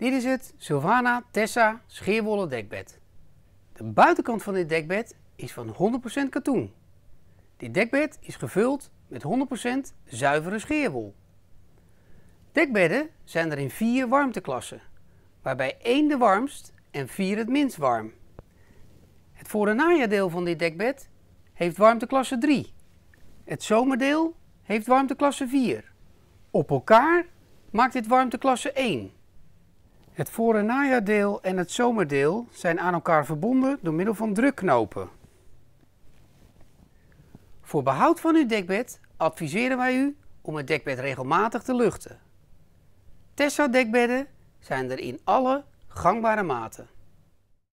Dit is het Sylvana Tessa scheerwollen dekbed. De buitenkant van dit dekbed is van 100% katoen. Dit dekbed is gevuld met 100% zuivere scheerwol. Dekbedden zijn er in vier warmteklassen, waarbij één de warmst en vier het minst warm. Het voor- en najaardeel van dit dekbed heeft warmteklasse 3. Het zomerdeel heeft warmteklasse 4. Op elkaar maakt dit warmteklasse 1. Het voor- en najaardeel en het zomerdeel zijn aan elkaar verbonden door middel van drukknopen. Voor behoud van uw dekbed adviseren wij u om het dekbed regelmatig te luchten. Tessa-dekbedden zijn er in alle gangbare maten.